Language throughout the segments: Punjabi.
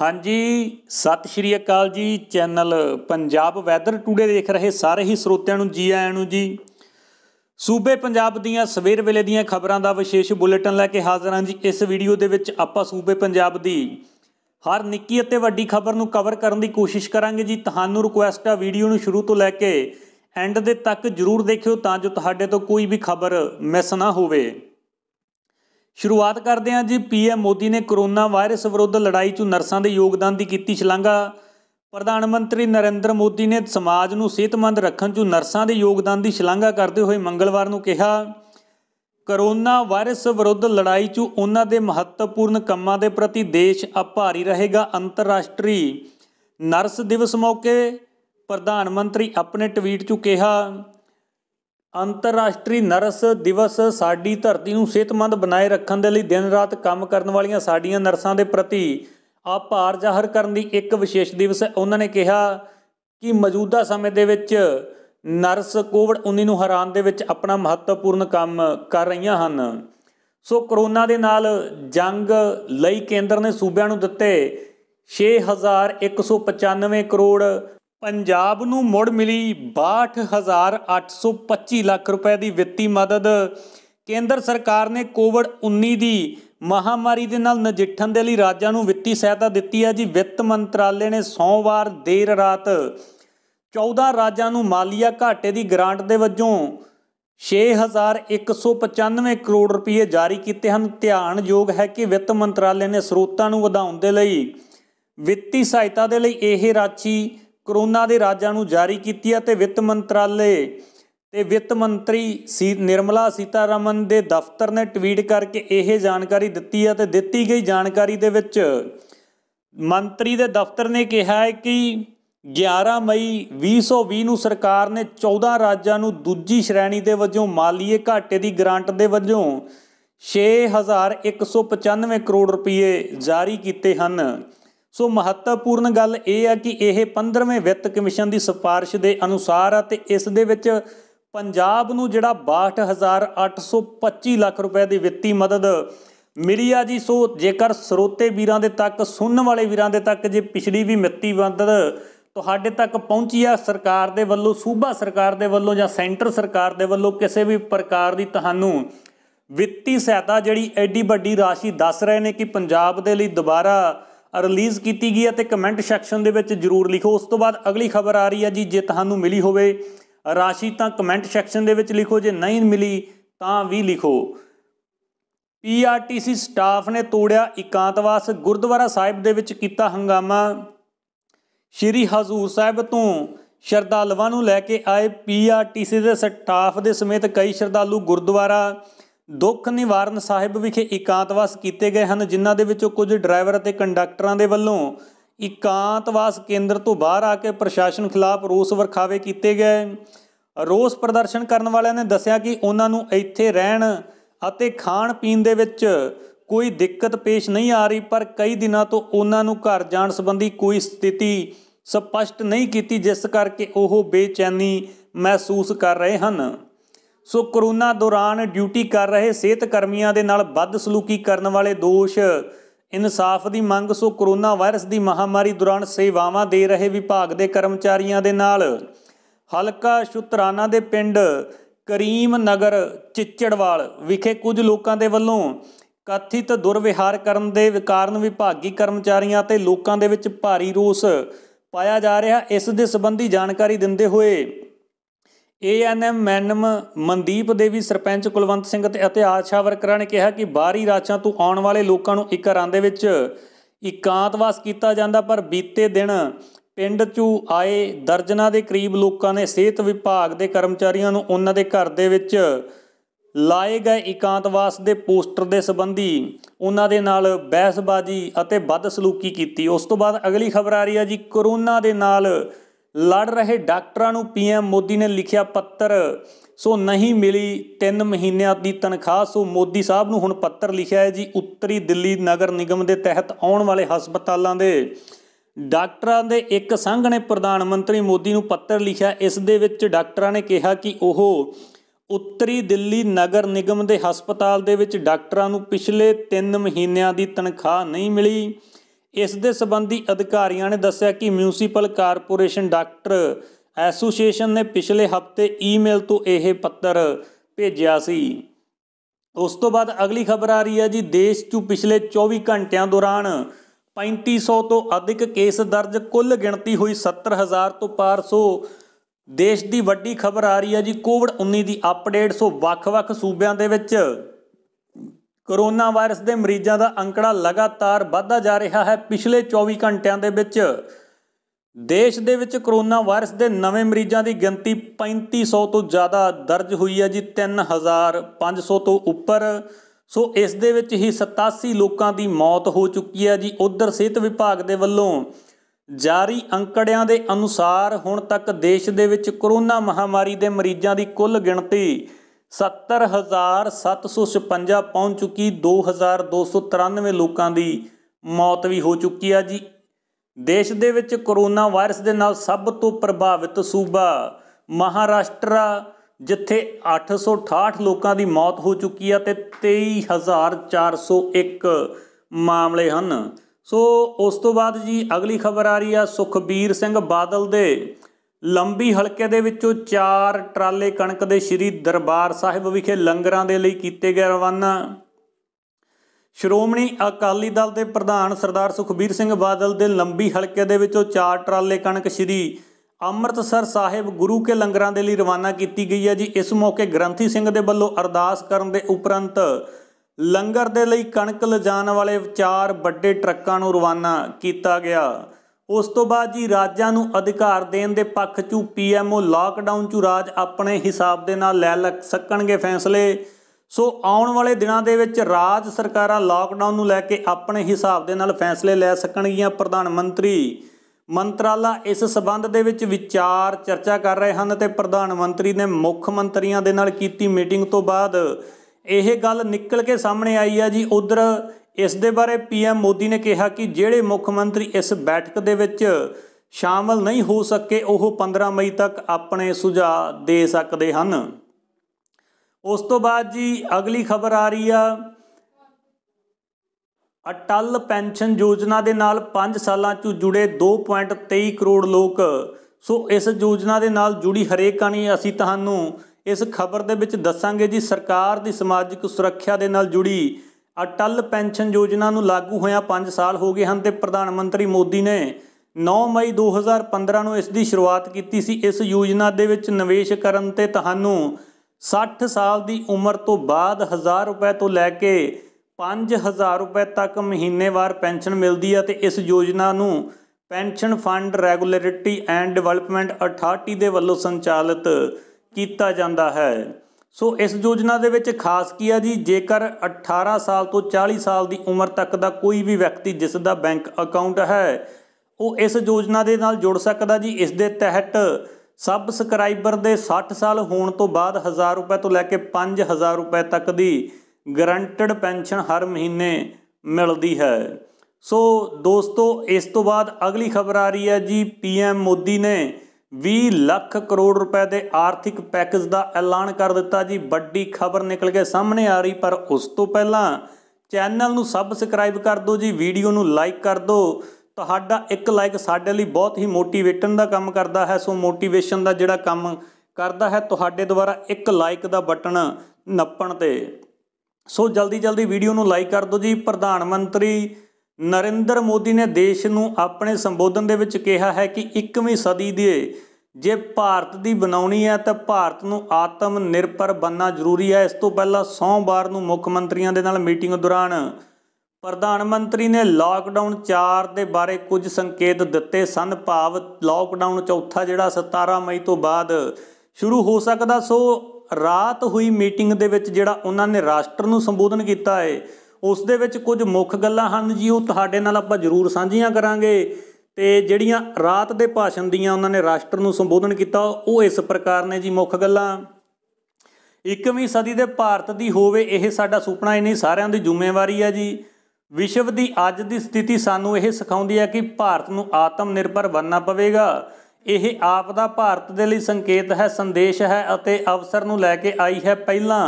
ਹਾਂਜੀ ਸਤਿ ਸ਼੍ਰੀ ਅਕਾਲ ਜੀ ਚੈਨਲ ਪੰਜਾਬ ਵੈਦਰ ਟੂਡੇ ਦੇਖ ਰਹੇ ਸਾਰੇ ਹੀ ਸਰੋਤਿਆਂ ਨੂੰ ਜੀ ਆਇਆਂ ਨੂੰ ਜੀ ਸੂਬੇ ਪੰਜਾਬ ਦੀਆਂ ਸਵੇਰ ਵੇਲੇ ਦੀਆਂ ਖਬਰਾਂ ਦਾ ਵਿਸ਼ੇਸ਼ ਬੁਲੇਟਿਨ ਲੈ ਕੇ ਹਾਜ਼ਰ ਹਾਂ ਜੀ ਇਸ ਵੀਡੀਓ ਦੇ ਵਿੱਚ ਆਪਾਂ ਸੂਬੇ ਪੰਜਾਬ ਦੀ ਹਰ ਨਿੱਕੀ ਅਤੇ ਵੱਡੀ ਖਬਰ ਨੂੰ ਕਵਰ ਕਰਨ ਦੀ ਕੋਸ਼ਿਸ਼ ਕਰਾਂਗੇ ਜੀ ਤੁਹਾਨੂੰ ਰਿਕੁਐਸਟ ਆ ਵੀਡੀਓ ਨੂੰ ਸ਼ੁਰੂ ਤੋਂ ਲੈ ਕੇ ਐਂਡ ਦੇ ਤੱਕ ਜਰੂਰ ਦੇਖਿਓ ਤਾਂ ਜੋ ਤੁਹਾਡੇ ਤੋਂ ਕੋਈ ਵੀ ਖਬਰ ਮਿਸ ਨਾ ਹੋਵੇ ਸ਼ੁਰੂਆਤ ਕਰਦੇ ਹਾਂ ਜੀ ਪੀਐਮ ਮੋਦੀ ਨੇ ਕਰੋਨਾ ਵਾਇਰਸ ਵਿਰੁੱਧ ਲੜਾਈ 'ਚ ਨਰਸਾਂ ਦੇ ਯੋਗਦਾਨ ਦੀ ਕੀਤੀ ਸ਼ਲਾਘਾ ਪ੍ਰਧਾਨ ਮੰਤਰੀ ਨਰਿੰਦਰ ਮੋਦੀ ਨੇ ਸਮਾਜ ਨੂੰ ਸਿਹਤਮੰਦ ਰੱਖਣ 'ਚ ਨਰਸਾਂ ਦੇ ਯੋਗਦਾਨ ਦੀ ਸ਼ਲਾਘਾ ਕਰਦੇ ਹੋਏ ਮੰਗਲਵਾਰ ਨੂੰ ਕਿਹਾ ਕਰੋਨਾ ਵਾਇਰਸ ਵਿਰੁੱਧ ਲੜਾਈ 'ਚ ਉਹਨਾਂ ਦੇ ਮਹੱਤਵਪੂਰਨ ਕੰਮਾਂ ਦੇ ਪ੍ਰਤੀ ਦੇਸ਼ ਆਭਾਰੀ ਰਹੇਗਾ ਅੰਤਰਰਾਸ਼ਟਰੀ ਨਰਸ ਦਿਵਸ ਮੌਕੇ ਪ੍ਰਧਾਨ ਮੰਤਰੀ ਆਪਣੇ ਟਵੀਟ 'ਚ ਕਿਹਾ ਅੰਤਰਰਾਸ਼ਟਰੀ ਨਰਸ ਦਿਵਸ ਸਾਡੀ ਧਰਤੀ ਨੂੰ ਸਿਹਤਮੰਦ ਬਣਾਏ ਰੱਖਣ ਦੇ ਲਈ ਦਿਨ ਰਾਤ ਕੰਮ ਕਰਨ ਵਾਲੀਆਂ ਸਾਡੀਆਂ ਨਰਸਾਂ ਦੇ ਪ੍ਰਤੀ ਆਭਾਰ ਜ਼ਾਹਰ ਕਰਨ ਦੀ ਇੱਕ ਵਿਸ਼ੇਸ਼ ਦਿਵਸ ਹੈ ਉਹਨਾਂ ਨੇ ਕਿਹਾ ਕਿ ਮੌਜੂਦਾ ਸਮੇਂ ਦੇ ਵਿੱਚ ਨਰਸ ਕੋਵਿਡ-19 ਨੂੰ ਹਰਾਉਣ ਦੇ ਵਿੱਚ ਆਪਣਾ ਮਹੱਤਵਪੂਰਨ ਕੰਮ ਕਰ ਰਹੀਆਂ ਹਨ ਸੋ ਕਰੋਨਾ ਦੇ ਨਾਲ ਜੰਗ ਲਈ ਕੇਂਦਰ ਨੇ ਸੂਬਿਆਂ ਨੂੰ ਦਿੱਤੇ 6195 ਕਰੋੜ ਪੰਜਾਬ ਨੂੰ ਮੁੜ ਮਿਲੀ 62825 ਲੱਖ ਰੁਪਏ ਦੀ ਵਿੱਤੀ ਮਦਦ ਕੇਂਦਰ ਸਰਕਾਰ ਨੇ ਕੋਵਿਡ-19 ਦੀ ਮਹਾਮਾਰੀ ਦੇ ਨਾਲ ਨਜਿੱਠਣ ਦੇ ਲਈ ਰਾਜਾਂ ਨੂੰ ਵਿੱਤੀ ਸਹਾਇਤਾ ਦਿੱਤੀ ਹੈ ਜੀ ਵਿੱਤ ਮੰਤਰਾਲੇ ਨੇ ਸੋਮਵਾਰ ਦੇਰ ਰਾਤ 14 ਰਾਜਾਂ ਨੂੰ ਮਾਲੀਆ ਘਾਟੇ ਦੀ ਗ੍ਰਾਂਟ ਦੇ ਵਜੋਂ 6195 ਕਰੋੜ ਰੁਪਏ ਜਾਰੀ ਕੀਤੇ ਹਨ ਧਿਆਨਯੋਗ ਹੈ ਕਿ ਵਿੱਤ ਮੰਤਰਾਲੇ ਨੇ ਸਰੋਤਾਂ ਨੂੰ ਵਧਾਉਣ ਦੇ ਲਈ ਵਿੱਤੀ ਸਹਾਇਤਾ ਦੇ ਲਈ ਇਹ ਰਾਚੀ ਕਰੋਨਾ ਦੇ ਰਾਜਾਂ ਨੂੰ ਜਾਰੀ ਕੀਤੀ ਹੈ ਤੇ ਵਿੱਤ ਮੰਤਰਾਲੇ ਤੇ ਵਿੱਤ ਮੰਤਰੀ ਸੀ ਨਿਰਮਲਾ ਸੀਤਾਰਮਨ ਦੇ ਦਫ਼ਤਰ ਨੇ ਟਵੀਟ ਕਰਕੇ ਇਹ ਜਾਣਕਾਰੀ ਦਿੱਤੀ ਹੈ ਤੇ ਦਿੱਤੀ ਗਈ ਜਾਣਕਾਰੀ ਦੇ ਵਿੱਚ ਮੰਤਰੀ ਦੇ ਦਫ਼ਤਰ ਨੇ ਕਿਹਾ ਹੈ ਕਿ 11 ਮਈ 2020 ਨੂੰ ਸਰਕਾਰ ਨੇ 14 ਰਾਜਾਂ ਨੂੰ ਦੂਜੀ ਸ਼੍ਰੇਣੀ ਦੇ ਵਜੋਂ ਮਾਲੀਏ ਘਾਟੇ ਦੀ ਗ੍ਰਾਂਟ ਦੇ ਵਜੋਂ 6195 ਕਰੋੜ ਰੁਪਏ ਜਾਰੀ ਕੀਤੇ ਹਨ ਸੋ ਮਹੱਤਵਪੂਰਨ ਗੱਲ ਇਹ ਆ ਕਿ ਇਹ 15ਵੇਂ ਵਿੱਤ ਕਮਿਸ਼ਨ ਦੀ ਸਿਫਾਰਿਸ਼ ਦੇ ਅਨੁਸਾਰ ਆ ਤੇ ਇਸ ਦੇ ਵਿੱਚ ਪੰਜਾਬ ਨੂੰ ਜਿਹੜਾ 62825 ਲੱਖ ਰੁਪਏ ਦੀ ਵਿੱਤੀ ਮਦਦ ਮਿਲੀ ਆ ਜੀ ਸੋ ਜੇਕਰ ਸਰੋਤੇ ਵੀਰਾਂ ਦੇ ਤੱਕ ਸੁਣਨ ਵਾਲੇ ਵੀਰਾਂ ਦੇ ਤੱਕ ਜੇ ਪਿਛਲੀ ਵੀ ਮਿੱਤੀ ਮਦਦ ਤੁਹਾਡੇ ਤੱਕ ਪਹੁੰਚੀ ਆ ਸਰਕਾਰ ਦੇ ਵੱਲੋਂ ਸੂਬਾ ਸਰਕਾਰ ਦੇ ਵੱਲੋਂ ਜਾਂ ਸੈਂਟਰ ਸਰਕਾਰ ਦੇ ਵੱਲੋਂ ਕਿਸੇ ਵੀ ਪ੍ਰਕਾਰ ਦੀ ਤੁਹਾਨੂੰ ਵਿੱਤੀ ਸਹਾਇਤਾ ਜਿਹੜੀ ਐਡੀ ਵੱਡੀ ਰਾਸ਼ੀ ਦੱਸ ਰਹੇ ਨੇ ਕਿ ਪੰਜਾਬ ਦੇ ਲਈ ਦੁਬਾਰਾ ਰਿਲੀਜ਼ ਕੀਤੀ ਗਈ ਹੈ ਤੇ ਕਮੈਂਟ ਸੈਕਸ਼ਨ ਦੇ ਵਿੱਚ ਜਰੂਰ ਲਿਖੋ ਉਸ ਤੋਂ ਬਾਅਦ ਅਗਲੀ ਖਬਰ ਆ ਰਹੀ ਹੈ ਜੀ ਜੇ ਤੁਹਾਨੂੰ ਮਿਲੀ ਹੋਵੇ ਰਾਸ਼ੀ ਤਾਂ ਕਮੈਂਟ ਸੈਕਸ਼ਨ ਦੇ ਵਿੱਚ ਲਿਖੋ ਜੇ ਨਹੀਂ ਮਿਲੀ ਤਾਂ ਵੀ ਲਿਖੋ ਪੀਆਰਟੀਸੀ ਸਟਾਫ ਨੇ ਤੋੜਿਆ ਇਕਾਂਤਵਾਸ ਗੁਰਦੁਆਰਾ ਸਾਹਿਬ ਦੇ ਵਿੱਚ ਕੀਤਾ ਹੰਗਾਮਾ ਸ਼੍ਰੀ ਹਜ਼ੂਰ ਸਾਹਿਬ ਤੋਂ ਸ਼ਰਧਾਲੂਆਂ ਨੂੰ ਲੈ ਕੇ ਆਏ ਪੀਆਰਟੀਸੀ ਦੇ ਸਟਾਫ ਦੇ ਸਮੇਤ ਕਈ ਸ਼ਰਧਾਲੂ ਗੁਰਦੁਆਰਾ ਦੁੱਖ ਨਿਵਾਰਨ ਸਾਹਿਬ ਵਿਖੇ ਇਕਾਂਤਵਾਸ ਕੀਤੇ ਗਏ ਹਨ ਜਿਨ੍ਹਾਂ ਦੇ ਵਿੱਚੋਂ ਕੁਝ ਡਰਾਈਵਰ ਅਤੇ ਕੰਡਕਟਰਾਂ ਦੇ ਵੱਲੋਂ ਇਕਾਂਤਵਾਸ ਕੇਂਦਰ ਤੋਂ ਬਾਹਰ ਆ ਕੇ ਪ੍ਰਸ਼ਾਸਨ ਖਿਲਾਫ ਰੋਸ ਵਰਖਾਵੇ ਕੀਤੇ ਗਏ ਰੋਸ ਪ੍ਰਦਰਸ਼ਨ ਕਰਨ ਵਾਲਿਆਂ ਨੇ ਦੱਸਿਆ ਕਿ ਉਹਨਾਂ ਨੂੰ ਇੱਥੇ ਰਹਿਣ ਅਤੇ ਖਾਣ ਪੀਣ ਦੇ ਵਿੱਚ ਕੋਈ ਦਿੱਕਤ ਪੇਸ਼ ਨਹੀਂ ਆ ਰਹੀ ਪਰ ਕਈ ਦਿਨਾਂ ਤੋਂ ਉਹਨਾਂ ਨੂੰ ਘਰ ਜਾਣ ਸੰਬੰਧੀ ਕੋਈ ਸਥਿਤੀ ਸਪਸ਼ਟ ਨਹੀਂ ਕੀਤੀ ਜਿਸ ਕਰਕੇ ਉਹ ਬੇਚੈਨੀ ਮਹਿਸੂਸ ਕਰ ਰਹੇ ਹਨ ਸੋ ਕਰੋਨਾ ਦੌਰਾਨ ਡਿਊਟੀ ਕਰ ਰਹੇ ਸਿਹਤ ਕਰਮੀਆਂ ਦੇ ਨਾਲ ਵੱਧ ਸਲੂਕੀ ਕਰਨ ਵਾਲੇ ਦੋਸ਼ ਇਨਸਾਫ ਦੀ ਮੰਗ ਸੋ ਕਰੋਨਾ ਵਾਇਰਸ ਦੀ ਮਹਾਮਾਰੀ ਦੌਰਾਨ ਸੇਵਾਵਾਂ ਦੇ ਰਹੇ ਵਿਭਾਗ ਦੇ ਕਰਮਚਾਰੀਆਂ ਦੇ ਨਾਲ ਹਲਕਾ ਸ਼ੁਤਰਾਨਾ ਦੇ ਪਿੰਡ ਕਰੀਮ ਨਗਰ ਚਿੱਚੜਵਾਲ ਵਿਖੇ ਕੁਝ ਲੋਕਾਂ ਦੇ ਵੱਲੋਂ ਕਥਿਤ ਦੁਰਵਿਹਾਰ ਕਰਨ ਦੇ ਕਾਰਨ ਵਿਭਾਗੀ ਕਰਮਚਾਰੀਆਂ ਤੇ ਲੋਕਾਂ ਦੇ ਵਿੱਚ ਭਾਰੀ ਰੋਸ ਪਾਇਆ ਜਾ ਰਿਹਾ ਇਸ ਦੇ ਸੰਬੰਧੀ ਜਾਣਕਾਰੀ ਦਿੰਦੇ ਹੋਏ ਏਐਨਐਮ ਮੈਨਮ ਮਨਦੀਪ ਦੇਵੀ ਸਰਪੰਚ ਕੁਲਵੰਤ ਸਿੰਘ ਅਤੇ ਇਤਿਹਾਸ ਵਰਕਰਾਂ ਨੇ ਕਿਹਾ ਕਿ ਬਾਹਰੀ ਰਾਜਾਂ ਤੋਂ ਆਉਣ ਵਾਲੇ ਲੋਕਾਂ ਨੂੰ ਇੱਕ ਘਰਾਂ ਦੇ ਵਿੱਚ ਇਕਾਂਤਵਾਸ ਕੀਤਾ ਜਾਂਦਾ ਪਰ ਬੀਤੇ ਦਿਨ ਪਿੰਡ 'ਚੋਂ ਆਏ ਦਰਜਨਾ ਦੇ ਕਰੀਬ ਲੋਕਾਂ ਨੇ ਸਿਹਤ ਵਿਭਾਗ ਦੇ ਕਰਮਚਾਰੀਆਂ ਨੂੰ ਉਹਨਾਂ ਦੇ ਘਰ ਦੇ ਵਿੱਚ ਲਾਏ ਗਏ ਇਕਾਂਤਵਾਸ ਦੇ ਪੋਸਟਰ ਦੇ ਸੰਬੰਧੀ ਉਹਨਾਂ ਦੇ ਨਾਲ ਬਹਿਸਬਾਜ਼ੀ ਅਤੇ ਬਦਸਲੂਕੀ ਕੀਤੀ ਉਸ ਤੋਂ ਬਾਅਦ ਅਗਲੀ ਖਬਰ ਆ ਰਹੀ ਹੈ ਜੀ ਕਰੋਨਾ ਦੇ ਨਾਲ ਲੜ ਰਹੇ ਡਾਕਟਰਾਂ ਨੂੰ ਪੀਐਮ ਮੋਦੀ ਨੇ ਲਿਖਿਆ ਪੱਤਰ ਸੋ ਨਹੀਂ ਮਿਲੀ 3 ਮਹੀਨਿਆਂ ਦੀ ਤਨਖਾਹ ਸੋ ਮੋਦੀ ਸਾਹਿਬ ਨੂੰ ਹੁਣ ਪੱਤਰ ਲਿਖਿਆ ਹੈ ਜੀ ਉੱਤਰੀ ਦਿੱਲੀ ਨਗਰ ਨਿਗਮ ਦੇ ਤਹਿਤ ਆਉਣ ਵਾਲੇ ਹਸਪਤਾਲਾਂ ਦੇ ਡਾਕਟਰਾਂ ਦੇ ਇੱਕ ਸੰਘ ਨੇ ਪ੍ਰਧਾਨ ਮੰਤਰੀ ਮੋਦੀ ਨੂੰ ਪੱਤਰ ਲਿਖਿਆ ਇਸ ਦੇ ਵਿੱਚ ਡਾਕਟਰਾਂ ਨੇ ਕਿਹਾ ਕਿ ਉਹ ਉੱਤਰੀ ਦਿੱਲੀ ਨਗਰ ਨਿਗਮ ਦੇ ਹਸਪਤਾਲ ਦੇ ਵਿੱਚ ਡਾਕਟਰਾਂ ਨੂੰ ਪਿਛਲੇ 3 ਮਹੀਨਿਆਂ ਦੀ ਤਨਖਾਹ ਨਹੀਂ ਮਿਲੀ ਇਸ ਦੇ ਸੰਬੰਧੀ ਅਧਿਕਾਰੀਆਂ ਨੇ ਦੱਸਿਆ ਕਿ ਮਿਊਨਿਸਪਲ ਕਾਰਪੋਰੇਸ਼ਨ ਡਾਕਟਰ ਐਸੋਸੀਏਸ਼ਨ ਨੇ ਪਿਛਲੇ ਹਫਤੇ ਈਮੇਲ ਤੋਂ ਇਹ ਪੱਤਰ ਭੇਜਿਆ ਸੀ ਉਸ ਤੋਂ ਬਾਅਦ ਅਗਲੀ ਖਬਰ ਆ ਰਹੀ ਹੈ ਜੀ ਦੇਸ਼ 'ਚ ਪਿਛਲੇ 24 ਘੰਟਿਆਂ ਦੌਰਾਨ 3500 ਤੋਂ ਅਧਿਕ ਕੇਸ ਦਰਜ ਕੁੱਲ ਗਿਣਤੀ ਹੋਈ 70000 ਤੋਂ ਪਾਰ ਸੋ ਦੇਸ਼ ਦੀ ਵੱਡੀ ਖਬਰ ਆ ਰਹੀ ਹੈ ਜੀ ਕੋਵਿਡ 19 ਦੀ ਅਪਡੇਟ ਸੋ ਵੱਖ-ਵੱਖ ਸੂਬਿਆਂ ਦੇ ਵਿੱਚ ਕਰੋਨਾ ਵਾਇਰਸ ਦੇ ਮਰੀਜ਼ਾਂ ਦਾ ਅੰਕੜਾ ਲਗਾਤਾਰ ਵਧਦਾ ਜਾ ਰਿਹਾ ਹੈ ਪਿਛਲੇ 24 ਘੰਟਿਆਂ ਦੇ ਵਿੱਚ ਦੇਸ਼ ਦੇ ਵਿੱਚ ਕਰੋਨਾ ਵਾਇਰਸ ਦੇ ਨਵੇਂ ਮਰੀਜ਼ਾਂ ਦੀ ਗਿਣਤੀ 3500 ਤੋਂ ਜ਼ਿਆਦਾ ਦਰਜ ਹੋਈ ਹੈ ਜੀ 3500 ਤੋਂ ਉੱਪਰ ਸੋ ਇਸ ਦੇ ਵਿੱਚ ਹੀ 87 ਲੋਕਾਂ ਦੀ ਮੌਤ ਹੋ ਚੁੱਕੀ ਹੈ ਜੀ ਉਧਰ ਸਿਹਤ ਵਿਭਾਗ ਦੇ ਵੱਲੋਂ ਜਾਰੀ ਅੰਕੜਿਆਂ ਦੇ ਅਨੁਸਾਰ ਹੁਣ ਤੱਕ ਦੇਸ਼ ਦੇ ਵਿੱਚ ਕਰੋਨਾ ਮਹਾਮਾਰੀ ਦੇ ਮਰੀਜ਼ਾਂ ਦੀ ਕੁੱਲ ਗਿਣਤੀ 70756 ਪਹੁੰਚ ਚੁੱਕੀ 2293 ਲੋਕਾਂ ਦੀ ਮੌਤ ਵੀ ਹੋ ਚੁੱਕੀ ਆ ਜੀ ਦੇਸ਼ ਦੇ ਵਿੱਚ ਕੋਰੋਨਾ ਵਾਇਰਸ ਦੇ ਨਾਲ ਸਭ ਤੋਂ ਪ੍ਰਭਾਵਿਤ ਸੂਬਾ ਮਹਾਰਾਸ਼ਟਰ ਜਿੱਥੇ 868 ਲੋਕਾਂ ਦੀ ਮੌਤ ਹੋ ਚੁੱਕੀ ਆ ਤੇ 23401 ਮਾਮਲੇ ਹਨ ਸੋ ਉਸ ਤੋਂ ਬਾਅਦ ਜੀ ਅਗਲੀ ਖਬਰ ਆ ਰਹੀ ਆ ਸੁਖਬੀਰ ਸਿੰਘ ਬਾਦਲ ਦੇ ਲੰਬੀ ਹਲਕੇ ਦੇ ਵਿੱਚੋਂ ਚਾਰ ਟਰਾਲੇ ਕਣਕ ਦੇ ਸ਼੍ਰੀ ਦਰਬਾਰ ਸਾਹਿਬ ਵਿਖੇ ਲੰਗਰਾਂ ਦੇ ਲਈ ਕੀਤੇ ਗਏ ਰਵਾਨਾ ਸ਼੍ਰੋਮਣੀ ਅਕਾਲੀ ਦਲ ਦੇ ਪ੍ਰਧਾਨ ਸਰਦਾਰ ਸੁਖਬੀਰ ਸਿੰਘ ਬਾਦਲ ਦੇ ਲੰਬੀ ਹਲਕੇ ਦੇ ਵਿੱਚੋਂ ਚਾਰ ਟਰਾਲੇ ਕਣਕ ਸ਼੍ਰੀ ਅੰਮ੍ਰਿਤਸਰ ਸਾਹਿਬ ਗੁਰੂ ਕੇ ਲੰਗਰਾਂ ਦੇ ਲਈ ਰਵਾਨਾ ਕੀਤੀ ਗਈ ਹੈ ਜੀ ਇਸ ਮੌਕੇ ਗ੍ਰੰਥੀ ਸਿੰਘ ਦੇ ਵੱਲੋਂ ਅਰਦਾਸ ਕਰਨ ਦੇ ਉਪਰੰਤ ਲੰਗਰ ਦੇ ਲਈ ਕਣਕ ਲਿਜਾਣ ਵਾਲੇ ਚਾਰ ਵੱਡੇ ਟਰੱਕਾਂ ਨੂੰ ਰਵਾਨਾ ਕੀਤਾ ਗਿਆ ਉਸ ਤੋਂ ਬਾਅਦ ਜੀ ਰਾਜਾਂ ਨੂੰ ਅਧਿਕਾਰ ਦੇਣ ਦੇ ਪੱਖ 'ਚ ਪੀਐਮਓ ਲਾਕਡਾਊਨ 'ਚ ਰਾਜ ਆਪਣੇ ਹਿਸਾਬ ਦੇ ਨਾਲ ਲੈ ਲੱਕ ਸਕਣਗੇ ਫੈਸਲੇ ਸੋ ਆਉਣ ਵਾਲੇ ਦਿਨਾਂ ਦੇ ਵਿੱਚ ਰਾਜ ਸਰਕਾਰਾਂ ਲਾਕਡਾਊਨ ਨੂੰ ਲੈ ਕੇ ਆਪਣੇ ਹਿਸਾਬ ਦੇ ਨਾਲ ਫੈਸਲੇ ਲੈ ਸਕਣਗੀਆਂ ਪ੍ਰਧਾਨ ਮੰਤਰੀ ਮੰਤਰਾਲਾ ਇਸ ਸਬੰਧ ਦੇ ਵਿੱਚ ਵਿਚਾਰ ਚਰਚਾ ਕਰ ਰਹੇ ਹਨ ਤੇ ਪ੍ਰਧਾਨ ਮੰਤਰੀ ਨੇ ਮੁੱਖ ਮੰਤਰੀਆਂ ਦੇ ਨਾਲ ਕੀਤੀ ਮੀਟਿੰਗ ਤੋਂ ਬਾਅਦ ਇਹ ਗੱਲ ਨਿਕਲ ਕੇ ਸਾਹਮਣੇ ਆਈ ਆ ਜੀ ਉਧਰ ਇਸ ਦੇ ਬਾਰੇ ਪੀਐਮ ਮੋਦੀ ਨੇ ਕਿਹਾ ਕਿ ਜਿਹੜੇ ਮੁੱਖ ਮੰਤਰੀ ਇਸ ਬੈਠਕ ਦੇ ਵਿੱਚ ਸ਼ਾਮਲ ਨਹੀਂ ਹੋ ਸਕੇ ਉਹ 15 ਮਈ ਤੱਕ ਆਪਣੇ ਸੁਝਾਅ ਦੇ ਸਕਦੇ ਹਨ ਉਸ ਤੋਂ ਬਾਅਦ ਜੀ ਅਗਲੀ ਖਬਰ ਆ ਰਹੀ ਆ ਅਟਲ ਪੈਨਸ਼ਨ ਯੋਜਨਾ ਦੇ ਨਾਲ 5 ਸਾਲਾਂ 'ਚ ਜੁੜੇ 2.23 ਕਰੋੜ ਲੋਕ ਸੋ ਇਸ ਯੋਜਨਾ ਦੇ ਨਾਲ ਜੁੜੀ ਹਰੇਕ ਕਹਾਣੀ ਅਸੀਂ ਤੁਹਾਨੂੰ ਇਸ ਖਬਰ ਦੇ ਵਿੱਚ ਦੱਸਾਂਗੇ ਜੀ ਸਰਕਾਰ ਦੀ ਸਮਾਜਿਕ ਸੁਰੱਖਿਆ ਦੇ ਨਾਲ ਜੁੜੀ ਅਟਲ ਪੈਨਸ਼ਨ ਯੋਜਨਾ ਨੂੰ ਲਾਗੂ ਹੋਇਆ 5 ਸਾਲ ਹੋ ਗਏ ਹਨ ਤੇ ਪ੍ਰਧਾਨ ਮੰਤਰੀ ਮੋਦੀ ਨੇ 9 ਮਈ 2015 ਨੂੰ ਇਸ ਦੀ ਸ਼ੁਰੂਆਤ ਕੀਤੀ ਸੀ ਇਸ ਯੋਜਨਾ ਦੇ ਵਿੱਚ ਨਿਵੇਸ਼ ਕਰਨ ਤੇ ਤੁਹਾਨੂੰ 60 ਸਾਲ ਦੀ ਉਮਰ ਤੋਂ ਬਾਅਦ 1000 ਰੁਪਏ ਤੋਂ ਲੈ ਕੇ 5000 ਰੁਪਏ ਤੱਕ ਮਹੀਨੇਵਾਰ ਪੈਨਸ਼ਨ ਮਿਲਦੀ ਹੈ ਤੇ ਇਸ ਯੋਜਨਾ ਨੂੰ pension fund regulatory and development authority ਦੇ ਵੱਲੋਂ ਸੰਚਾਲਿਤ ਕੀਤਾ ਜਾਂਦਾ ਹੈ ਸੋ ਇਸ ਯੋਜਨਾ ਦੇ ਵਿੱਚ ਖਾਸ ਕੀ ਆ ਜੀ ਜੇਕਰ 18 ਸਾਲ ਤੋਂ 40 ਸਾਲ ਦੀ ਉਮਰ ਤੱਕ ਦਾ ਕੋਈ ਵੀ ਵਿਅਕਤੀ ਜਿਸ ਦਾ ਬੈਂਕ ਅਕਾਊਂਟ ਹੈ ਉਹ ਇਸ ਯੋਜਨਾ ਦੇ ਨਾਲ ਜੁੜ ਸਕਦਾ ਜੀ ਇਸ ਦੇ ਤਹਿਤ ਸਬਸਕ੍ਰਾਈਬਰ ਦੇ 60 ਸਾਲ ਹੋਣ ਤੋਂ ਬਾਅਦ 1000 ਰੁਪਏ ਤੋਂ ਲੈ ਕੇ 5000 ਰੁਪਏ ਤੱਕ ਦੀ ਗਰੰਟਡ ਪੈਨਸ਼ਨ ਹਰ ਮਹੀਨੇ ਮਿਲਦੀ ਹੈ ਸੋ ਦੋਸਤੋ ਇਸ ਤੋਂ ਬਾਅਦ ਅਗਲੀ ਖਬਰ ਆ ਰਹੀ ਹੈ ਜੀ ਪੀਐਮ ਮੋਦੀ ਨੇ 20 ਲੱਖ ਕਰੋੜ ਰੁਪਏ ਦੇ ਆਰਥਿਕ ਪੈਕੇਜ ਦਾ ਐਲਾਨ ਕਰ ਦਿੱਤਾ ਜੀ ਵੱਡੀ ਖਬਰ ਨਿਕਲ ਕੇ ਸਾਹਮਣੇ ਆ ਰਹੀ ਪਰ ਉਸ ਤੋਂ ਪਹਿਲਾਂ ਚੈਨਲ ਨੂੰ ਸਬਸਕ੍ਰਾਈਬ ਕਰ ਦਿਓ ਜੀ ਵੀਡੀਓ ਨੂੰ ਲਾਈਕ ਕਰ ਦਿਓ ਤੁਹਾਡਾ ਇੱਕ ਲਾਈਕ ਸਾਡੇ ਲਈ ਬਹੁਤ ਹੀ ਮੋਟੀਵੇਟਨ ਦਾ ਕੰਮ ਕਰਦਾ ਹੈ ਸੋ ਮੋਟੀਵੇਸ਼ਨ ਦਾ ਜਿਹੜਾ ਕੰਮ ਕਰਦਾ ਹੈ ਤੁਹਾਡੇ ਦੁਆਰਾ ਇੱਕ ਲਾਈਕ ਦਾ ਬਟਨ ਨੱਪਣ ਤੇ ਸੋ ਜਲਦੀ ਜਲਦੀ ਵੀਡੀਓ ਨੂੰ ਲਾਈਕ ਕਰ ਦਿਓ ਜੀ ਪ੍ਰਧਾਨ ਮੰਤਰੀ ਨਰਿੰਦਰ ਮੋਦੀ ਨੇ ਦੇਸ਼ ਨੂੰ ਆਪਣੇ ਸੰਬੋਧਨ ਦੇ ਵਿੱਚ ਕਿਹਾ ਹੈ ਕਿ 21ਵੀਂ ਸਦੀ ਦੇ ਜੇ ਭਾਰਤ ਦੀ ਬਣਾਉਣੀ ਹੈ ਤਾਂ ਭਾਰਤ ਨੂੰ ਆਤਮ ਨਿਰਭਰ ਬੰਨਾ ਜ਼ਰੂਰੀ ਹੈ ਇਸ ਤੋਂ ਪਹਿਲਾਂ ਸੋਮਵਾਰ ਨੂੰ ਮੁੱਖ ਮੰਤਰੀਆਂ ਦੇ ਨਾਲ ਮੀਟਿੰਗ ਦੌਰਾਨ ਪ੍ਰਧਾਨ ਮੰਤਰੀ ਨੇ ਲਾਕਡਾਊਨ 4 ਦੇ ਬਾਰੇ ਕੁਝ ਸੰਕੇਤ ਦਿੱਤੇ ਸਨ ਭਾਵ ਲਾਕਡਾਊਨ ਚੌਥਾ ਜਿਹੜਾ 17 ਮਈ ਤੋਂ ਬਾਅਦ ਸ਼ੁਰੂ ਹੋ ਸਕਦਾ ਸੋ ਰਾਤ ਹੋਈ ਮੀਟਿੰਗ ਦੇ ਵਿੱਚ ਜਿਹੜਾ ਉਹਨਾਂ ਨੇ ਰਾਸ਼ਟਰ ਨੂੰ ਸੰਬੋਧਨ ਕੀਤਾ ਹੈ ਉਸ ਦੇ ਵਿੱਚ ਕੁਝ ਮੁੱਖ ਗੱਲਾਂ ਹਨ ਜੀ ਉਹ ਤੁਹਾਡੇ ਨਾਲ ਆਪਾਂ ਜ਼ਰੂਰ ਸਾਂਝੀਆਂ ਕਰਾਂਗੇ ਤੇ ਜਿਹੜੀਆਂ ਰਾਤ ਦੇ ਭਾਸ਼ਣ ਦੀਆਂ ਉਹਨਾਂ ਨੇ ਰਾਸ਼ਟਰ ਨੂੰ ਸੰਬੋਧਨ ਕੀਤਾ ਉਹ ਇਸ ਪ੍ਰਕਾਰ ਨੇ ਜੀ ਮੁੱਖ ਗੱਲਾਂ 21ਵੀਂ ਸਦੀ ਦੇ ਭਾਰਤ ਦੀ ਹੋਵੇ ਇਹ ਸਾਡਾ ਸੁਪਨਾ ਹੀ ਨਹੀਂ ਸਾਰਿਆਂ ਦੀ ਜ਼ਿੰਮੇਵਾਰੀ ਹੈ ਜੀ ਵਿਸ਼ਵ ਦੀ ਅੱਜ ਦੀ ਸਥਿਤੀ ਸਾਨੂੰ ਇਹ ਸਿਖਾਉਂਦੀ ਹੈ ਕਿ ਭਾਰਤ ਨੂੰ ਆਤਮ ਨਿਰਭਰ ਬਣਨਾ ਪਵੇਗਾ ਇਹ ਆਪ ਦਾ ਭਾਰਤ ਦੇ ਲਈ ਸੰਕੇਤ ਹੈ ਸੰਦੇਸ਼ ਹੈ ਅਤੇ ਅਵਸਰ ਨੂੰ ਲੈ ਕੇ ਆਈ ਹੈ ਪਹਿਲਾਂ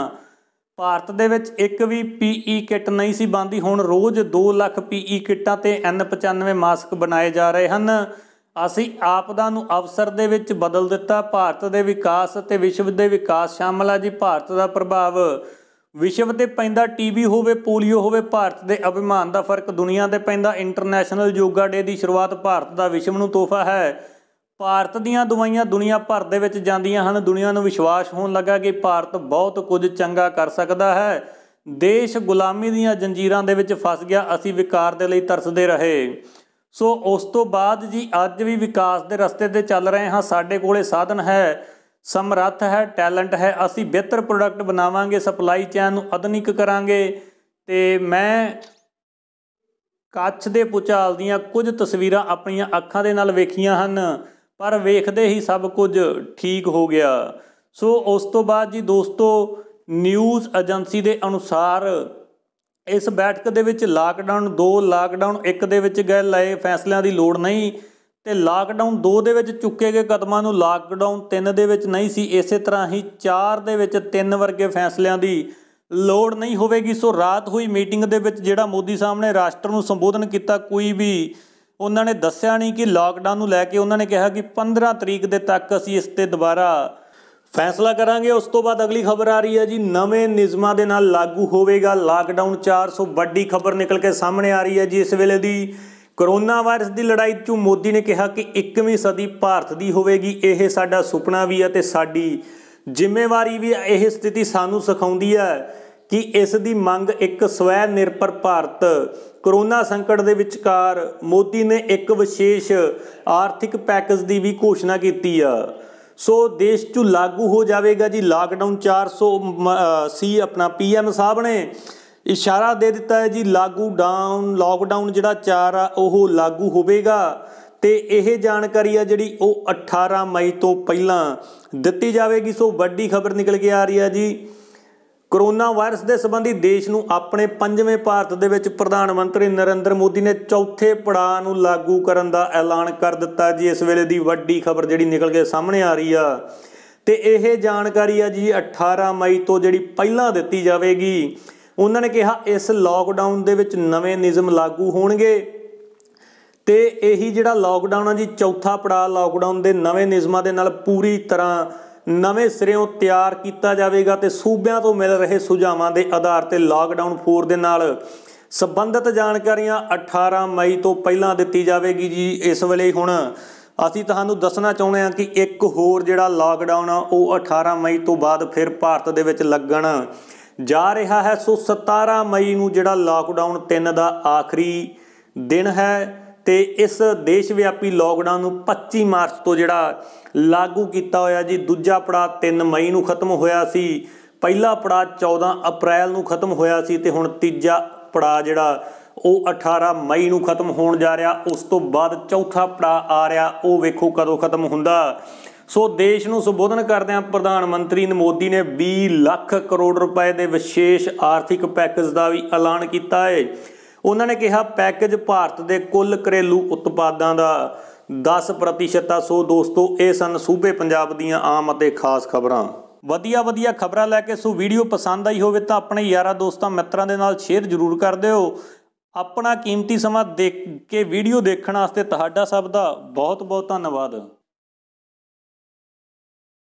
ਭਾਰਤ ਦੇ ਵਿੱਚ ਇੱਕ ਵੀ ਪੀਈ ਕਿੱਟ ਨਹੀਂ ਸੀ ਬੰਦੀ ਹੁਣ ਰੋਜ਼ 2 ਲੱਖ ਪੀਈ ਕਿੱਟਾਂ ਤੇ N95 ਮਾਸਕ ਬਣਾਏ ਜਾ ਰਹੇ ਹਨ ਅਸੀਂ ਆਪਦਾ ਨੂੰ ਅਵਸਰ ਦੇ ਵਿੱਚ ਬਦਲ ਦਿੱਤਾ ਭਾਰਤ ਦੇ ਵਿਕਾਸ ਤੇ ਵਿਸ਼ਵ ਦੇ ਵਿਕਾਸ ਸ਼ਾਮਲ ਆ ਜੀ ਭਾਰਤ ਦਾ ਪ੍ਰਭਾਵ ਵਿਸ਼ਵ ਤੇ ਪੈਂਦਾ ਟੀਵੀ ਹੋਵੇ ਪੋਲੀਓ ਹੋਵੇ ਭਾਰਤ ਦੇ ਅਭਿਮਾਨ ਦਾ ਫਰਕ ਦੁਨੀਆ ਤੇ ਪੈਂਦਾ ਇੰਟਰਨੈਸ਼ਨਲ ਯੋਗਾ ਡੇ ਦੀ ਸ਼ੁਰੂਆਤ ਭਾਰਤ ਦਾ ਵਿਸ਼ਵ ਨੂੰ ਤੋਹਫਾ ਹੈ ਭਾਰਤ ਦੀਆਂ ਦਵਾਈਆਂ ਦੁਨੀਆ ਭਰ ਦੇ ਵਿੱਚ ਜਾਂਦੀਆਂ ਹਨ ਦੁਨੀਆ ਨੂੰ ਵਿਸ਼ਵਾਸ ਹੋਣ ਲੱਗਾ ਕਿ ਭਾਰਤ ਬਹੁਤ ਕੁਝ ਚੰਗਾ ਕਰ ਸਕਦਾ ਹੈ ਦੇਸ਼ ਗੁਲਾਮੀ ਦੀਆਂ ਜੰਜੀਰਾਂ ਦੇ ਵਿੱਚ ਫਸ ਗਿਆ ਅਸੀਂ ਵਿਕਾਰ ਦੇ ਲਈ ਤਰਸਦੇ ਰਹੇ ਸੋ ਉਸ ਤੋਂ ਬਾਅਦ ਜੀ ਅੱਜ ਵੀ ਵਿਕਾਸ ਦੇ ਰਸਤੇ ਤੇ ਚੱਲ ਰਹੇ ਹਾਂ ਸਾਡੇ ਕੋਲੇ ਸਾਧਨ ਹੈ ਸਮਰੱਥ ਹੈ ਟੈਲੈਂਟ ਹੈ ਅਸੀਂ ਬਿਹਤਰ ਪ੍ਰੋਡਕਟ ਬਣਾਵਾਂਗੇ ਸਪਲਾਈ ਚੈਨ ਨੂੰ ਆਧੁਨਿਕ ਕਰਾਂਗੇ ਤੇ ਮੈਂ ਕੱਚ ਦੇ ਪੁਚਾਲ ਦੀਆਂ ਕੁਝ ਤਸਵੀਰਾਂ ਆਪਣੀਆਂ ਅੱਖਾਂ ਦੇ ਨਾਲ ਵੇਖੀਆਂ ਹਨ ਪਰ ਵੇਖਦੇ ਹੀ ਸਭ ਕੁਝ ਠੀਕ ਹੋ ਗਿਆ ਸੋ ਉਸ ਤੋਂ ਬਾਅਦ ਜੀ ਦੋਸਤੋ ਨਿਊਜ਼ ਏਜੰਸੀ ਦੇ ਅਨੁਸਾਰ ਇਸ ਬੈਠਕ ਦੇ ਵਿੱਚ ਲਾਕਡਾਊਨ 2 ਲਾਕਡਾਊਨ 1 ਦੇ ਵਿੱਚ ਗਏ ਲਏ ਫੈਸਲਿਆਂ ਦੀ ਲੋੜ ਨਹੀਂ ਤੇ ਲਾਕਡਾਊਨ 2 ਦੇ ਵਿੱਚ ਚੁੱਕੇ ਗਏ ਕਦਮਾਂ ਨੂੰ ਲਾਕਡਾਊਨ 3 ਦੇ ਵਿੱਚ ਨਹੀਂ ਸੀ ਇਸੇ ਤਰ੍ਹਾਂ ਹੀ 4 ਦੇ ਵਿੱਚ 3 ਵਰਗੇ ਫੈਸਲਿਆਂ ਦੀ ਲੋੜ ਨਹੀਂ ਹੋਵੇਗੀ ਸੋ ਰਾਤ ਹੋਈ ਮੀਟਿੰਗ ਦੇ ਵਿੱਚ ਜਿਹੜਾ ਮੋਦੀ ਸਾਹਿਬ ਨੇ ਰਾਸ਼ਟਰ ਨੂੰ ਸੰਬੋਧਨ ਕੀਤਾ ਕੋਈ ਵੀ ਉਹਨਾਂ ਨੇ ਦੱਸਿਆ ਨਹੀਂ ਕਿ ਲਾਕਡਾਊਨ ਨੂੰ ਲੈ ਕੇ ਉਹਨਾਂ ਨੇ ਕਿਹਾ ਕਿ 15 ਤਰੀਕ ਦੇ ਤੱਕ ਅਸੀਂ ਇਸ ਤੇ ਦੁਬਾਰਾ ਫੈਸਲਾ ਕਰਾਂਗੇ ਉਸ ਤੋਂ ਬਾਅਦ ਅਗਲੀ ਖਬਰ ਆ ਰਹੀ ਹੈ ਜੀ ਨਵੇਂ ਨਿਯਮਾਂ ਦੇ ਨਾਲ ਲਾਗੂ ਹੋਵੇਗਾ ਲਾਕਡਾਊਨ 400 ਵੱਡੀ ਖਬਰ ਨਿਕਲ ਕੇ ਸਾਹਮਣੇ ਆ ਰਹੀ ਹੈ ਜੀ ਇਸ ਵੇਲੇ ਦੀ ਕਰੋਨਾ ਵਾਇਰਸ ਦੀ ਲੜਾਈ 'ਚ ਮੋਦੀ ਨੇ ਕਿਹਾ ਕਿ 21ਵੀਂ ਸਦੀ ਭਾਰਤ ਦੀ ਹੋਵੇਗੀ ਇਹ ਸਾਡਾ ਸੁਪਨਾ ਵੀ ਹੈ ਤੇ ਸਾਡੀ ਜ਼ਿੰਮੇਵਾਰੀ ਵੀ ਇਹ ਸਥਿਤੀ ਸਾਨੂੰ ਸਿਖਾਉਂਦੀ ਹੈ ਕਿ ਇਸ ਦੀ ਮੰਗ ਇੱਕ ਸਵੈ ਨਿਰਭਰ ਭਾਰਤ ਕਰੋਨਾ ਸੰਕਟ ਦੇ ਵਿਚਕਾਰ ਮੋਦੀ ਨੇ ਇੱਕ ਵਿਸ਼ੇਸ਼ ਆਰਥਿਕ ਪੈਕੇਜ ਦੀ ਵੀ ਘੋਸ਼ਣਾ ਕੀਤੀ ਆ ਸੋ ਦੇਸ਼ 'ਚ ਲਾਗੂ ਹੋ ਜਾਵੇਗਾ ਜੀ ਲਾਕਡਾਊਨ 400 ਸੀ ਆਪਣਾ ਪੀਐਮ ਸਾਹਿਬ ਨੇ ਇਸ਼ਾਰਾ ਦੇ ਦਿੱਤਾ ਹੈ ਜੀ ਲਾਗੂ ਡਾਊਨ ਲਾਕਡਾਊਨ ਜਿਹੜਾ 4 ਆ ਉਹ ਲਾਗੂ ਹੋਵੇਗਾ ਤੇ ਇਹ ਜਾਣਕਾਰੀ ਆ ਜਿਹੜੀ ਉਹ 18 ਮਈ ਤੋਂ ਪਹਿਲਾਂ ਦਿੱਤੀ ਜਾਵੇਗੀ ਸੋ ਵੱਡੀ ਖਬਰ ਨਿਕਲ ਕੇ ਆ ਰਹੀ ਆ ਜੀ ਕਰੋਨਾ ਵਾਇਰਸ ਦੇ ਸੰਬੰਧੀ ਦੇਸ਼ ਨੂੰ ਆਪਣੇ ਪੰਜਵੇਂ ਭਾਰਤ ਦੇ ਵਿੱਚ ਪ੍ਰਧਾਨ ਮੰਤਰੀ ਨਰਿੰਦਰ ਮੋਦੀ ਨੇ ਚੌਥੇ ਪੜਾਅ ਨੂੰ ਲਾਗੂ ਕਰਨ ਦਾ ਐਲਾਨ ਕਰ ਦਿੱਤਾ ਜੀ ਇਸ ਵੇਲੇ ਦੀ ਵੱਡੀ ਖਬਰ ਜਿਹੜੀ ਨਿਕਲ ਕੇ ਸਾਹਮਣੇ ਆ ਰਹੀ ਆ ਤੇ ਇਹ ਜਾਣਕਾਰੀ ਆ ਜੀ 18 ਮਈ ਤੋਂ ਜਿਹੜੀ ਪਹਿਲਾਂ ਦਿੱਤੀ ਜਾਵੇਗੀ ਉਹਨਾਂ ਨੇ ਕਿਹਾ ਇਸ ਲਾਕਡਾਊਨ ਦੇ ਵਿੱਚ ਨਵੇਂ ਨਿਯਮ ਲਾਗੂ ਹੋਣਗੇ ਤੇ ਇਹੀ ਜਿਹੜਾ ਲਾਕਡਾਊਨ ਆ ਜੀ ਚੌਥਾ ਪੜਾਅ ਲਾਕਡਾਊਨ ਦੇ ਨਵੇਂ ਨਿਯਮਾਂ ਦੇ ਨਾਲ ਪੂਰੀ ਤਰ੍ਹਾਂ ਨਵੇਂ ਸਿਰਿਓਂ ਤਿਆਰ ਕੀਤਾ ਜਾਵੇਗਾ ਤੇ ਸੂਬਿਆਂ ਤੋਂ ਮਿਲ ਰਹੇ ਸੁਝਾਵਾਂ ਦੇ ਆਧਾਰ ਤੇ ਲਾਕਡਾਊਨ 4 ਦੇ ਨਾਲ ਸਬੰਧਤ ਜਾਣਕਾਰੀਆਂ 18 ਮਈ ਤੋਂ ਪਹਿਲਾਂ ਦਿੱਤੀ ਜਾਵੇਗੀ ਜੀ ਇਸ ਵੇਲੇ ਹੁਣ ਅਸੀਂ ਤੁਹਾਨੂੰ ਦੱਸਣਾ ਚਾਹੁੰਦੇ ਹਾਂ ਕਿ ਇੱਕ ਹੋਰ ਜਿਹੜਾ ਲਾਕਡਾਊਨ ਆ ਉਹ 18 ਮਈ ਤੋਂ ਬਾਅਦ ਫਿਰ ਭਾਰਤ ਦੇ ਵਿੱਚ ਲੱਗਣ ਜਾ ਰਿਹਾ ਹੈ ਸੋ 17 ਮਈ ਨੂੰ ਜਿਹੜਾ ਲਾਕਡਾਊਨ 3 ਦਾ ਆਖਰੀ ਦਿਨ ਹੈ ਤੇ ਇਸ ਦੇਸ਼ ਵਿਆਪੀ ਲੋਕਡਾਊਨ ਨੂੰ 25 ਮਾਰਚ ਤੋਂ ਜਿਹੜਾ ਲਾਗੂ ਕੀਤਾ ਹੋਇਆ ਜੀ ਦੂਜਾ ਪੜਾਅ 3 ਮਈ ਨੂੰ ਖਤਮ ਹੋਇਆ ਸੀ ਪਹਿਲਾ ਪੜਾਅ 14 ਅਪ੍ਰੈਲ ਨੂੰ ਖਤਮ ਹੋਇਆ ਸੀ ਤੇ ਹੁਣ ਤੀਜਾ ਪੜਾਅ ਜਿਹੜਾ ਉਹ 18 ਮਈ ਨੂੰ ਖਤਮ ਹੋਣ ਜਾ ਰਿਹਾ ਉਸ ਤੋਂ ਬਾਅਦ ਚੌਥਾ ਪੜਾਅ ਆ ਰਿਹਾ ਉਹ ਵੇਖੋ ਕਦੋਂ ਖਤਮ ਹੁੰਦਾ ਸੋ ਦੇਸ਼ ਨੂੰ ਸੰਬੋਧਨ ਕਰਦਿਆਂ ਪ੍ਰਧਾਨ ਮੰਤਰੀ ਮੋਦੀ ਨੇ 20 ਲੱਖ ਕਰੋੜ ਰੁਪਏ ਦੇ ਵਿਸ਼ੇਸ਼ ਆਰਥਿਕ ਪੈਕੇਜ ਦਾ ਵੀ ਐਲਾਨ ਕੀਤਾ ਹੈ ਉਹਨਾਂ ਨੇ ਕਿਹਾ ਪੈਕੇਜ ਭਾਰਤ ਦੇ ਕੁੱਲ ਘਰੇਲੂ ਉਤਪਾਦਾਂ ਦਾ 10% ਆ ਸੋ ਦੋਸਤੋ ਇਹ ਸਨ ਸੂਬੇ ਪੰਜਾਬ ਦੀਆਂ ਆਮ ਅਤੇ ਖਾਸ ਖਬਰਾਂ ਵਧੀਆ ਵਧੀਆ ਖਬਰਾਂ ਲੈ ਕੇ ਸੋ ਵੀਡੀਓ ਪਸੰਦ ਆਈ ਹੋਵੇ ਤਾਂ ਆਪਣੇ ਯਾਰਾਂ ਦੋਸਤਾਂ ਮਿੱਤਰਾਂ ਦੇ ਨਾਲ ਸ਼ੇਅਰ ਜ਼ਰੂਰ ਕਰ ਦਿਓ ਆਪਣਾ ਕੀਮਤੀ ਸਮਾਂ ਦੇ ਕੇ ਵੀਡੀਓ ਦੇਖਣ ਵਾਸਤੇ ਤੁਹਾਡਾ ਸਭ ਦਾ ਬਹੁਤ ਬਹੁਤ ਧੰਨਵਾਦ